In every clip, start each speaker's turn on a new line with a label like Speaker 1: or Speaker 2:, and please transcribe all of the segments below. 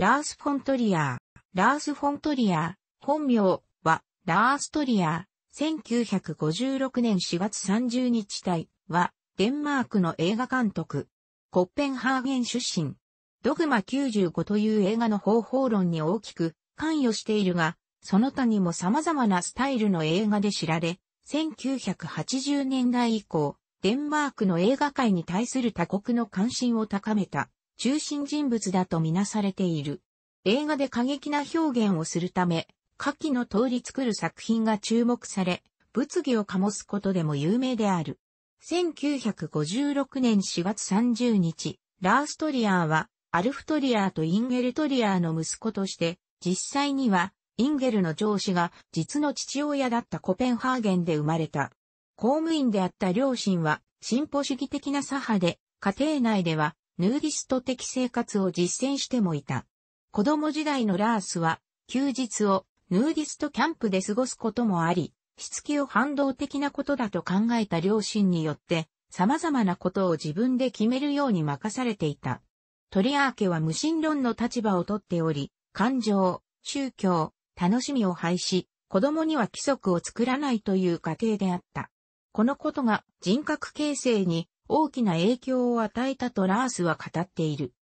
Speaker 1: ラース・フォントリアー。ラース・フォントリアー、本名は、ラーストリアー。1956年4月30日帯は、デンマークの映画監督。コッペンハーゲン出身。ドグマ95という映画の方法論に大きく関与しているが、その他にも様々なスタイルの映画で知られ、1980年代以降、デンマークの映画界に対する他国の関心を高めた。中心人物だとみなされている。映画で過激な表現をするため、下記の通り作る作品が注目され、物議を醸すことでも有名である。1956年4月30日、ラーストリアーは、アルフトリアーとインゲルトリアーの息子として、実際には、インゲルの上司が実の父親だったコペンハーゲンで生まれた。公務員であった両親は、進歩主義的な左派で、家庭内ではヌーディスト的生活を実践してもいた。子供時代のラースは、休日をヌーディストキャンプで過ごすこともあり、しつきを反動的なことだと考えた両親によって、様々なことを自分で決めるように任されていた。トリアーケは無神論の立場をとっており、感情、宗教、楽しみを廃し、子供には規則を作らないという過程であった。このことが人格形成に大きな影響を与えたとラースは語っている。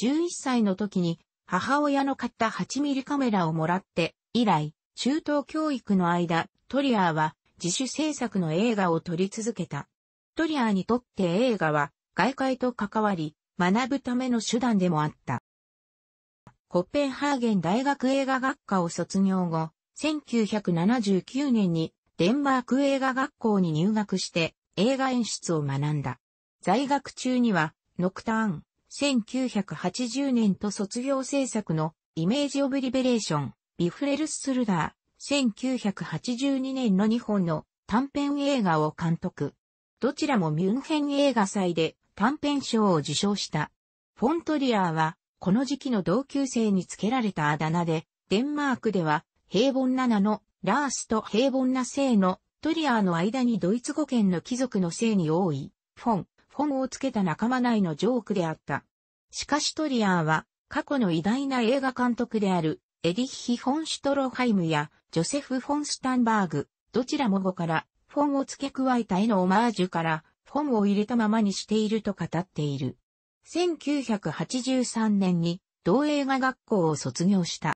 Speaker 1: 11歳の時に母親の買った8ミリカメラをもらって、以来、中等教育の間、トリアーは自主制作の映画を撮り続けた。トリアーにとって映画は外界と関わり、学ぶための手段でもあった。コッペンハーゲン大学映画学科を卒業後、1979年にデンマーク映画学校に入学して映画演出を学んだ。在学中には、ノクターン、1980年と卒業制作のイメージオブリベレーション、ビフレルス・スルダー、1982年の2本の短編映画を監督。どちらもミュンヘン映画祭で短編賞を受賞した。フォントリアーは、この時期の同級生につけられたあだ名で、デンマークでは、平凡な名の、ラースと平凡な姓の、トリアーの間にドイツ語圏の貴族の姓に多い、フォン、本をつけた仲間内のジョークであった。しかしトリアーは、過去の偉大な映画監督である、エデッヒ・フォン・シュトロハイムや、ジョセフ・フォン・スタンバーグ、どちらも語から、フォンを付け加えた絵のオマージュから、フォンを入れたままにしていると語っている。1983年に、同映画学校を卒業した。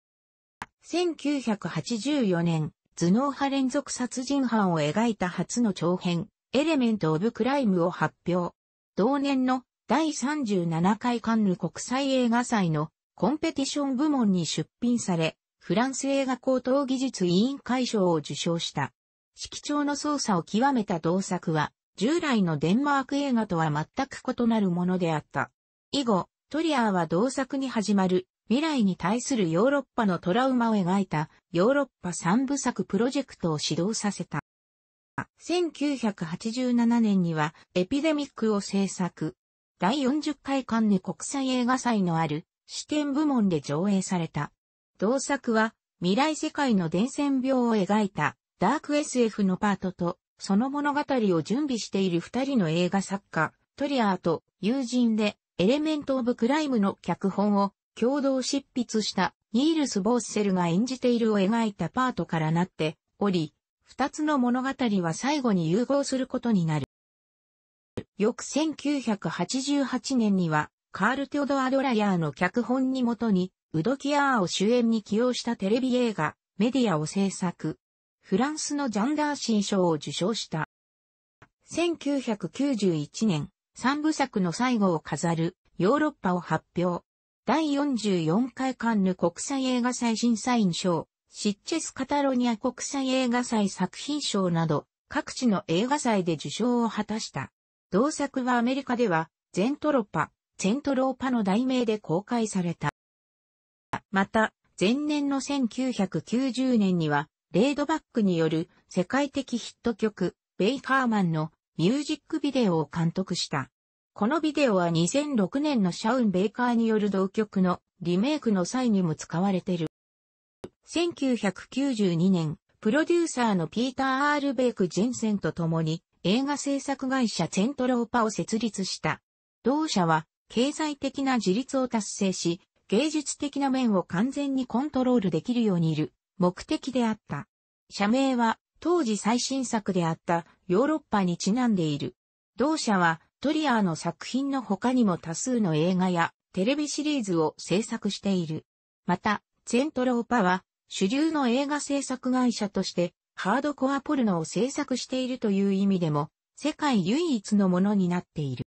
Speaker 1: 1984年、頭脳派連続殺人犯を描いた初の長編、エレメント・オブ・クライムを発表。同年の第37回カンヌ国際映画祭のコンペティション部門に出品され、フランス映画高等技術委員会賞を受賞した。色調の操作を極めた同作は、従来のデンマーク映画とは全く異なるものであった。以後、トリアーは同作に始まる未来に対するヨーロッパのトラウマを描いたヨーロッパ三部作プロジェクトを指導させた。1987年にはエピデミックを制作。第40回カンヌ国際映画祭のある視点部門で上映された。同作は未来世界の伝染病を描いたダーク SF のパートとその物語を準備している二人の映画作家、トリアーと友人でエレメント・オブ・クライムの脚本を共同執筆したニールス・ボーッセルが演じているを描いたパートからなっており、二つの物語は最後に融合することになる。翌1988年には、カール・テオドア・ドラヤーの脚本に基に、ウドキアーを主演に起用したテレビ映画、メディアを制作。フランスのジャンダーシー賞を受賞した。1991年、三部作の最後を飾るヨーロッパを発表。第44回カンヌ国際映画最新サイン賞、シッチェス・カタロニア国際映画祭作品賞など、各地の映画祭で受賞を果たした。同作はアメリカでは、ゼントロパ、ゼントローパの題名で公開された。また、前年の1990年には、レードバックによる世界的ヒット曲、ベイ・ハーマンのミュージックビデオを監督した。このビデオは2006年のシャウン・ベイカーによる同曲のリメイクの際にも使われている。1992年、プロデューサーのピーター・アールベイク・ジェンセンと共に映画制作会社セントローパを設立した。同社は経済的な自立を達成し、芸術的な面を完全にコントロールできるようにいる目的であった。社名は当時最新作であったヨーロッパにちなんでいる。同社はトリアーの作品の他にも多数の映画やテレビシリーズを制作している。また、セントローパは主流の映画制作会社として、ハードコアポルノを制作しているという意味でも、世界唯一のものになっている。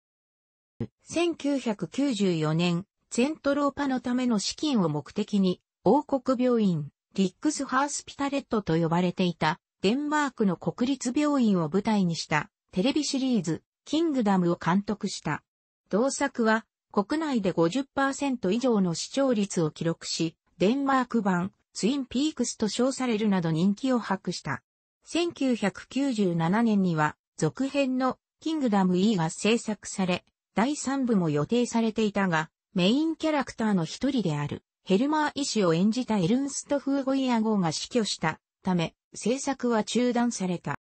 Speaker 1: 1994年、セントローパのための資金を目的に、王国病院、リックスハースピタレットと呼ばれていた、デンマークの国立病院を舞台にした、テレビシリーズ、キングダムを監督した。同作は、国内で50%以上の視聴率を記録し、デンマーク版、ツインピークスと称されるなど人気を博した。1997年には続編のキングダム E が制作され、第3部も予定されていたが、メインキャラクターの一人であるヘルマー医師を演じたエルンスト・フーゴイア号が死去したため、制作は中断された。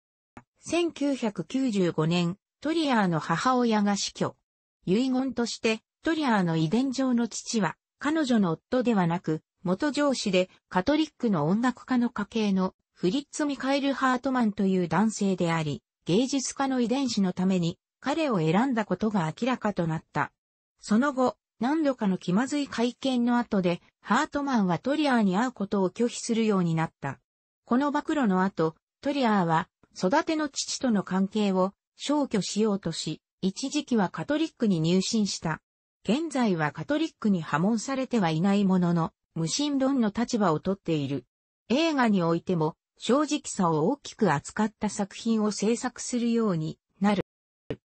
Speaker 1: 1995年、トリアーの母親が死去。遺言として、トリアーの遺伝上の父は、彼女の夫ではなく、元上司でカトリックの音楽家の家系のフリッツ・ミカエル・ハートマンという男性であり、芸術家の遺伝子のために彼を選んだことが明らかとなった。その後、何度かの気まずい会見の後で、ハートマンはトリアーに会うことを拒否するようになった。この暴露の後、トリアーは育ての父との関係を消去しようとし、一時期はカトリックに入信した。現在はカトリックに破門されてはいないものの、無神論の立場をとっている。映画においても、正直さを大きく扱った作品を制作するようになる。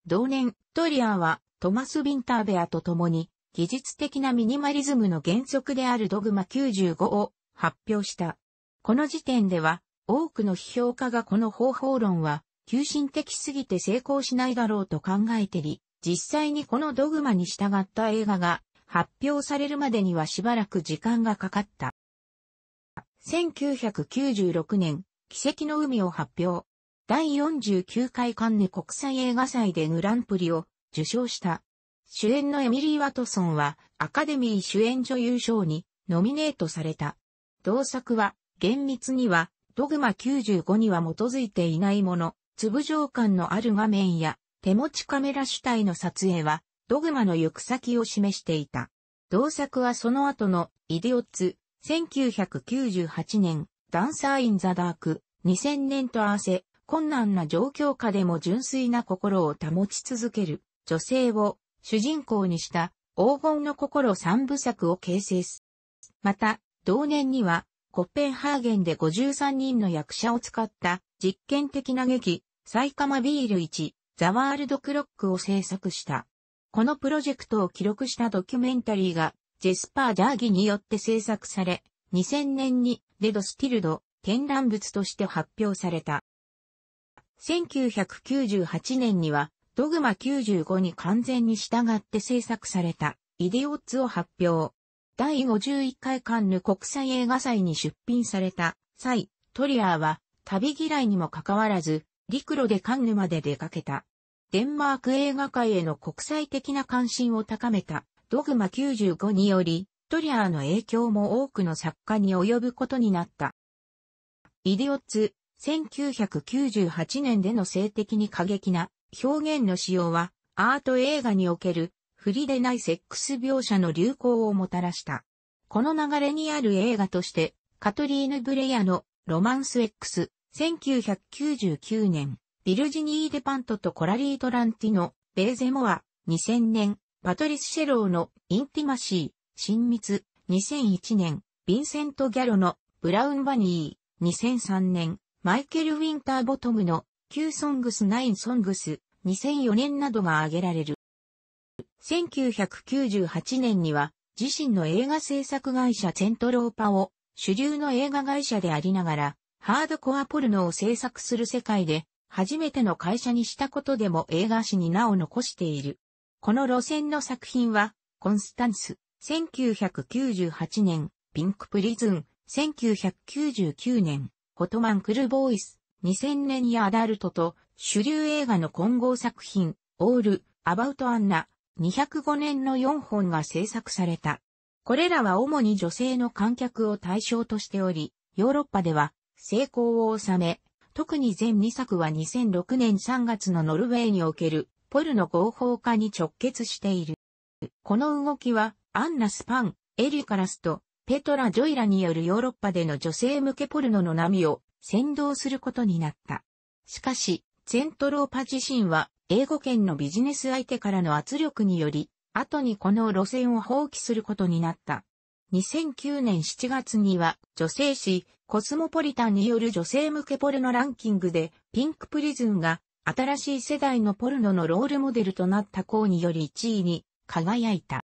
Speaker 1: 同年、トリアーはトマス・ヴィンターベアと共に、技術的なミニマリズムの原則であるドグマ95を発表した。この時点では、多くの批評家がこの方法論は、急進的すぎて成功しないだろうと考えてり、実際にこのドグマに従った映画が発表されるまでにはしばらく時間がかかった。1996年、奇跡の海を発表。第49回カンヌ国際映画祭でグランプリを受賞した。主演のエミリー・ワトソンはアカデミー主演女優賞にノミネートされた。同作は厳密にはドグマ95には基づいていないもの、粒状感のある画面や手持ちカメラ主体の撮影はドグマの行く先を示していた。同作はその後のイディオッツ、1998年、ダンサー・イン・ザ・ダーク、2000年と合わせ、困難な状況下でも純粋な心を保ち続ける女性を主人公にした黄金の心三部作を形成す。また、同年にはコッペンハーゲンで53人の役者を使った実験的な劇、サイカマビール1、ザワールドクロックを制作した。このプロジェクトを記録したドキュメンタリーが、ジェスパー・ジャーギによって制作され、2000年にデド・スティルド展覧物として発表された。1998年には、ドグマ95に完全に従って制作された、イデオッツを発表。第51回カンヌ国際映画祭に出品された際、トリアーは旅嫌いにもかかわらず、陸路でカンヌまで出かけた。デンマーク映画界への国際的な関心を高めたドグマ95により、トリアーの影響も多くの作家に及ぶことになった。イディオッツ、1998年での性的に過激な表現の使用は、アート映画における振りでないセックス描写の流行をもたらした。この流れにある映画として、カトリーヌ・ブレアのロマンス X、1999年、ビルジニー・デパントとコラリー・トランティの、ベーゼモア、2000年、パトリス・シェローの、インティマシー、親密、2001年、ヴィンセント・ギャロの、ブラウン・バニー、2003年、マイケル・ウィンター・ボトムの、ー・ソングス・ナイン・ソングス、2004年などが挙げられる。1998年には、自身の映画制作会社セントローパを、主流の映画会社でありながら、ハードコアポルノを制作する世界で、初めての会社にしたことでも映画史に名を残している。この路線の作品は、コンスタンス、1998年、ピンクプリズン、1999年、ホトマンクルボーイス、2000年やアダルトと、主流映画の混合作品、オール、アバウトアンナ、205年の4本が制作された。これらは主に女性の観客を対象としており、ヨーロッパでは成功を収め、特に全2作は2006年3月のノルウェーにおけるポルノ合法化に直結している。この動きは、アンナ・スパン、エリュカラスと、ペトラ・ジョイラによるヨーロッパでの女性向けポルノの波を先導することになった。しかし、ゼントローパ自身は、英語圏のビジネス相手からの圧力により、後にこの路線を放棄することになった。2009年7月には、女性誌、コスモポリタンによる女性向けポルノランキングで、ピンクプリズンが、新しい世代のポルノのロールモデルとなった項により1位に輝いた。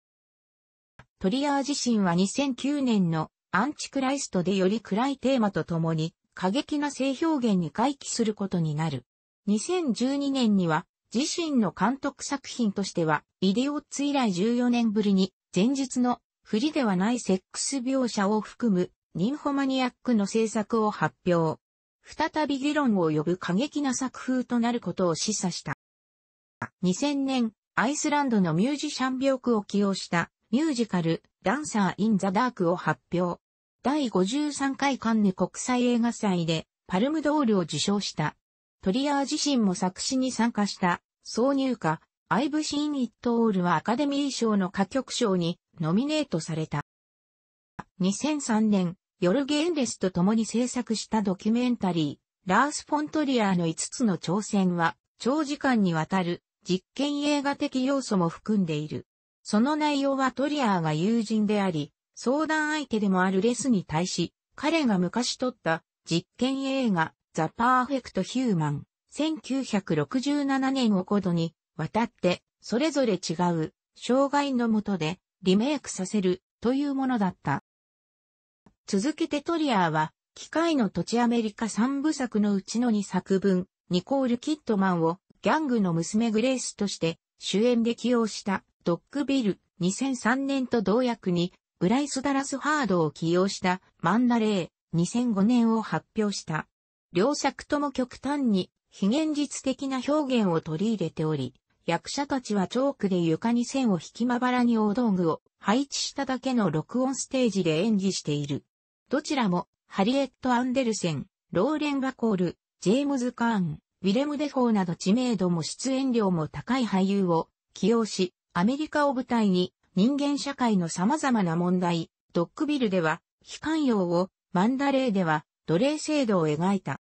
Speaker 1: トリアー自身は2009年のアンチクライストでより暗いテーマとともに過激な性表現に回帰することになる。2012年には自身の監督作品としてはイデオッツ以来14年ぶりに前述の不利ではないセックス描写を含むニンホマニアックの制作を発表。再び議論を呼ぶ過激な作風となることを示唆した。2000年、アイスランドのミュージシャン病区を起用したミュージカル、ダンサー・イン・ザ・ダークを発表。第53回カンヌ国際映画祭でパルムドールを受賞した。トリアー自身も作詞に参加した挿入歌、アイブシーン・イット・オールはアカデミー賞の歌曲賞にノミネートされた。2003年、ヨルゲンレスと共に制作したドキュメンタリー、ラース・フォントリアーの5つの挑戦は、長時間にわたる実験映画的要素も含んでいる。その内容はトリアーが友人であり、相談相手でもあるレスに対し、彼が昔撮った実験映画、ザ・パーフェクト・ヒューマン、1967年をごとに、渡って、それぞれ違う、障害のもとで、リメイクさせる、というものだった。続けてトリアーは、機械の土地アメリカ三部作のうちの二作分、ニコール・キットマンをギャングの娘グレースとして主演で起用したドッグビル2003年と同役にブライス・ダラス・ハードを起用したマンダレー2005年を発表した。両作とも極端に非現実的な表現を取り入れており、役者たちはチョークで床に線を引きまばらに大道具を配置しただけの録音ステージで演技している。どちらも、ハリエット・アンデルセン、ローレン・バコール、ジェームズ・カーン、ウィレム・デフォーなど知名度も出演料も高い俳優を起用し、アメリカを舞台に人間社会の様々な問題、ドックビルでは、非寛容を、マンダレーでは、奴隷制度を描いた。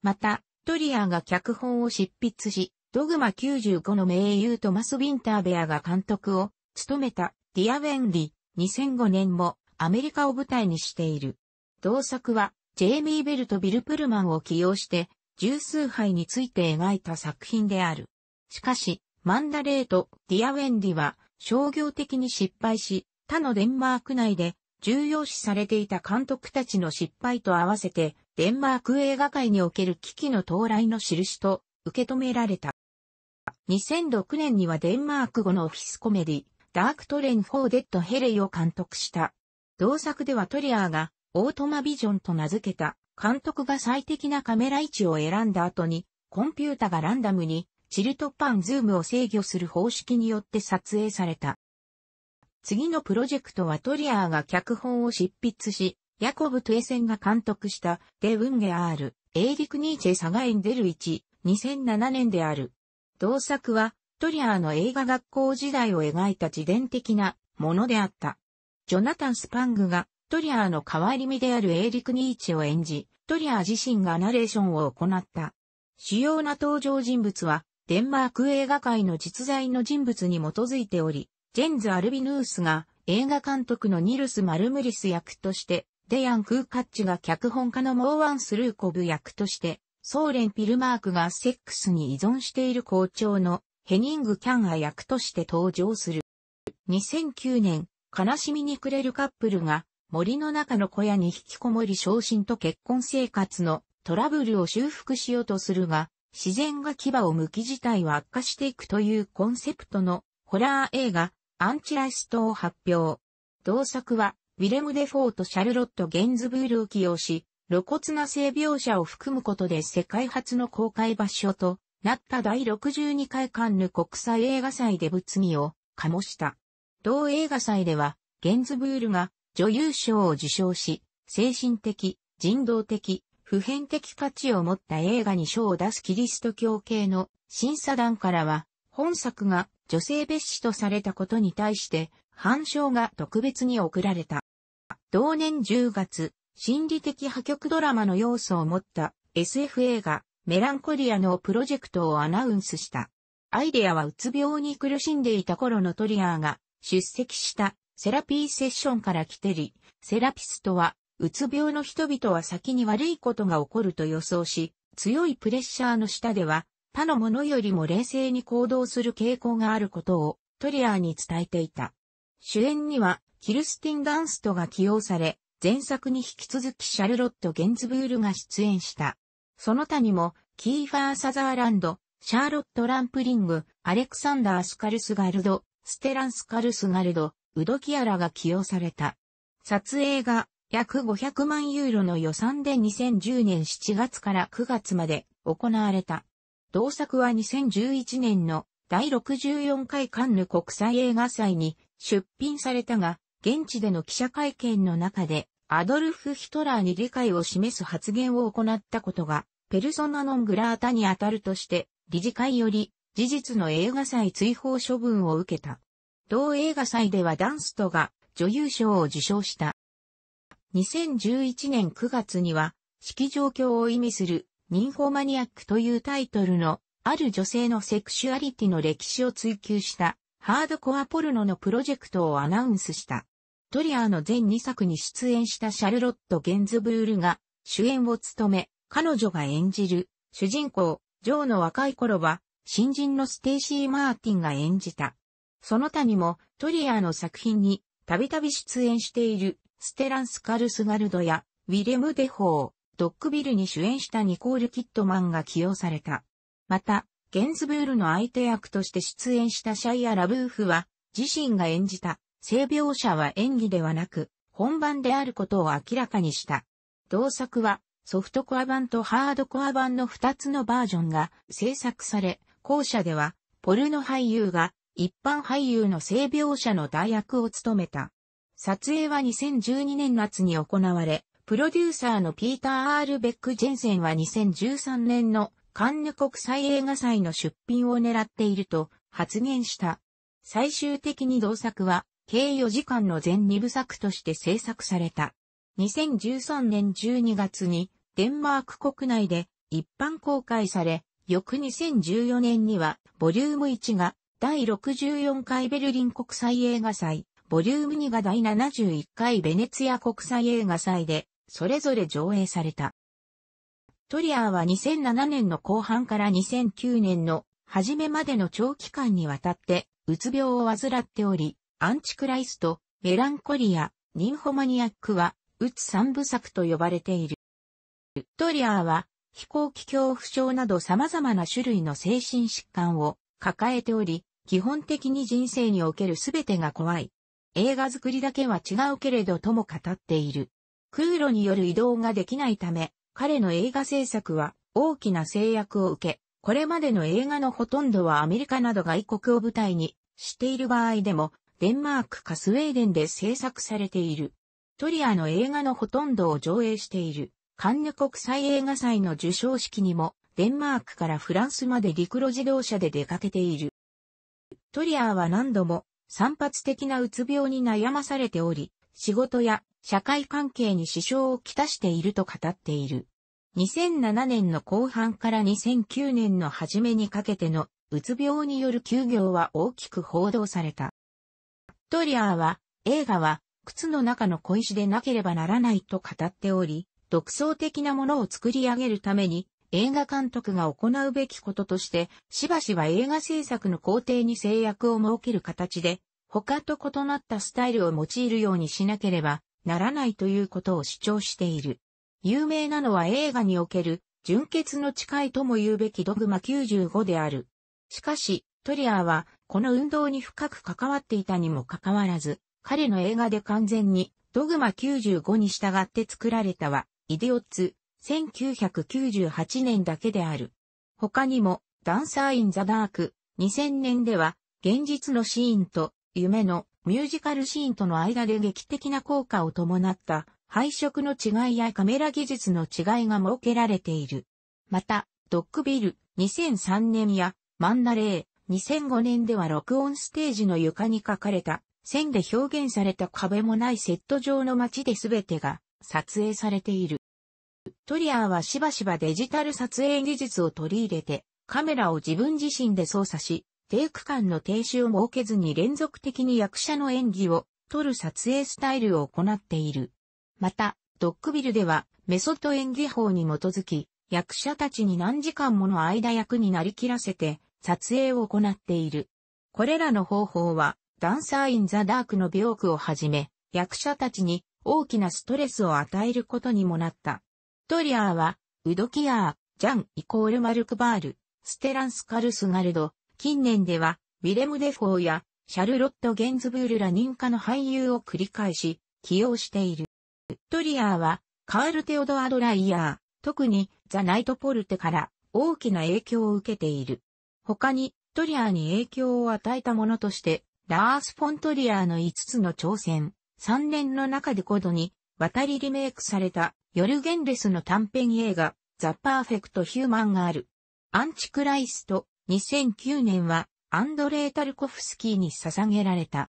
Speaker 1: また、トリアーが脚本を執筆し、ドグマ95の名優トマス・ウィンターベアが監督を務めたディア・ウェンリー2005年もアメリカを舞台にしている。同作は、ジェイミー・ベルとビル・プルマンを起用して、十数杯について描いた作品である。しかし、マンダレーとディア・ウェンディは商業的に失敗し、他のデンマーク内で重要視されていた監督たちの失敗と合わせて、デンマーク映画界における危機の到来の印と受け止められた。2006年にはデンマーク語のオフィスコメディ、ダークトレン・フォーデッド・ヘレイを監督した。同作ではトリアーがオートマビジョンと名付けた監督が最適なカメラ位置を選んだ後にコンピュータがランダムにチルトパンズームを制御する方式によって撮影された。次のプロジェクトはトリアーが脚本を執筆し、ヤコブ・トゥエセンが監督したデ・ウンゲアール、エーリク・ニーチェ・サガエン・デルチ、2007年である。同作はトリアーの映画学校時代を描いた自伝的なものであった。ジョナタン・スパングがトリアーの変わり身であるエーリク・ニーチを演じ、トリアー自身がナレーションを行った。主要な登場人物は、デンマーク映画界の実在の人物に基づいており、ジェンズ・アルビヌースが映画監督のニルス・マルムリス役として、デヤン・クーカッチが脚本家のモーワン・スルーコブ役として、ソーレン・ピルマークがセックスに依存している校長のヘニング・キャンア役として登場する。2009年、悲しみに暮れるカップルが、森の中の小屋に引きこもり昇進と結婚生活のトラブルを修復しようとするが、自然が牙を剥き自体は悪化していくというコンセプトのホラー映画、アンチライストを発表。同作は、ウィレム・デ・フォーとシャルロット・ゲンズブールを起用し、露骨な性描写を含むことで世界初の公開場所となった第62回カンヌ国際映画祭で物議を醸した。同映画祭では、ゲンズブールが女優賞を受賞し、精神的、人道的、普遍的価値を持った映画に賞を出すキリスト教系の審査団からは、本作が女性蔑視とされたことに対して、反証が特別に贈られた。同年10月、心理的破局ドラマの要素を持った SF 映画、メランコリアのプロジェクトをアナウンスした。アイデアはうつ病に苦しんでいた頃のトリアーが出席したセラピーセッションから来てり、セラピストは、うつ病の人々は先に悪いことが起こると予想し、強いプレッシャーの下では、他のものよりも冷静に行動する傾向があることをトリアーに伝えていた。主演にはキルスティン・ダンストが起用され、前作に引き続きシャルロット・ゲンズブールが出演した。その他にも、キーファー・サザーランド、シャーロット・ランプリング、アレクサンダー・スカルスガルド、ステランス・カルスガルド、ウドキアラが起用された。撮影が約500万ユーロの予算で2010年7月から9月まで行われた。同作は2011年の第64回カンヌ国際映画祭に出品されたが、現地での記者会見の中でアドルフ・ヒトラーに理解を示す発言を行ったことが、ペルソナノングラータに当たるとして、理事会より事実の映画祭追放処分を受けた。同映画祭ではダンストが女優賞を受賞した。2011年9月には、式状況を意味する、ニンフォマニアックというタイトルの、ある女性のセクシュアリティの歴史を追求した、ハードコアポルノのプロジェクトをアナウンスした。トリアーの全2作に出演したシャルロット・ゲンズブールが主演を務め、彼女が演じる主人公、ジョーの若い頃は新人のステイシー・マーティンが演じた。その他にもトリアーの作品にたびたび出演しているステランス・カルスガルドやウィレム・デホー、ドッグビルに主演したニコール・キットマンが起用された。また、ゲンズブールの相手役として出演したシャイア・ラブーフは自身が演じた性描写は演技ではなく本番であることを明らかにした。同作はソフトコア版とハードコア版の2つのバージョンが制作され、後者では、ポルノ俳優が一般俳優の性描写の代役を務めた。撮影は2012年夏に行われ、プロデューサーのピーター・アール・ベック・ジェンセンは2013年のカンヌ国際映画祭の出品を狙っていると発言した。最終的に同作は計4時間の全2部作として制作された。2013年12月にデンマーク国内で一般公開され、翌2014年には、ボリューム1が第64回ベルリン国際映画祭、ボリューム2が第71回ベネツィア国際映画祭で、それぞれ上映された。トリアーは2007年の後半から2009年の初めまでの長期間にわたって、うつ病を患っており、アンチクライスト、メランコリア、ニンホマニアックは、うつ三部作と呼ばれている。トリアーは、飛行機恐怖症など様々な種類の精神疾患を抱えており、基本的に人生における全てが怖い。映画作りだけは違うけれどとも語っている。空路による移動ができないため、彼の映画制作は大きな制約を受け、これまでの映画のほとんどはアメリカなど外国を舞台にしている場合でも、デンマークかスウェーデンで制作されている。トリアの映画のほとんどを上映している。カンヌ国際映画祭の受賞式にも、デンマークからフランスまで陸路自動車で出かけている。トリアーは何度も散発的なうつ病に悩まされており、仕事や社会関係に支障をきたしていると語っている。2007年の後半から2009年の初めにかけてのうつ病による休業は大きく報道された。トリアーは映画は靴の中の小石でなければならないと語っており、独創的なものを作り上げるために、映画監督が行うべきこととして、しばしば映画制作の工程に制約を設ける形で、他と異なったスタイルを用いるようにしなければならないということを主張している。有名なのは映画における純血の誓いとも言うべきドグマ95である。しかし、トリアーはこの運動に深く関わっていたにもかかわらず、彼の映画で完全にドグマ95に従って作られたは、イデオッツ、1998年だけである。他にも、ダンサー・イン・ザ・ダーク、2000年では、現実のシーンと、夢のミュージカルシーンとの間で劇的な効果を伴った配色の違いやカメラ技術の違いが設けられている。また、ドッグビル2003年やマンダレー2005年では録音ステージの床に書かれた線で表現された壁もないセット上の街で全てが撮影されている。トリアーはしばしばデジタル撮影技術を取り入れて、カメラを自分自身で操作し、テイク間の停止を設けずに連続的に役者の演技を撮る撮影スタイルを行っている。また、ドックビルではメソッド演技法に基づき、役者たちに何時間もの間役になりきらせて撮影を行っている。これらの方法は、ダンサー・イン・ザ・ダークの病句をはじめ、役者たちに大きなストレスを与えることにもなった。トリアーは、ウドキアー、ジャンイコールマルクバール、ステランスカルスガルド、近年では、ウィレム・デフォーや、シャルロット・ゲンズブールら認可の俳優を繰り返し、起用している。トリアーは、カール・テオドア・ドライヤー、特に、ザ・ナイト・ポルテから大きな影響を受けている。他に、トリアーに影響を与えたものとして、ラース・フォントリアーの5つの挑戦、3年の中で5度に渡りリメイクされたヨルゲンレスの短編映画ザ・パーフェクト・ヒューマンがある。アンチクライスト2009年はアンドレー・タルコフスキーに捧げられた。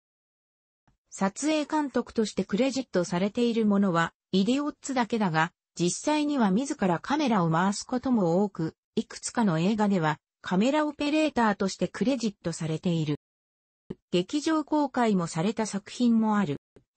Speaker 1: 撮影監督としてクレジットされているものはイデオッツだけだが、実際には自らカメラを回すことも多く、いくつかの映画ではカメラオペレーターとしてクレジットされている。劇場公開もされた作品もある。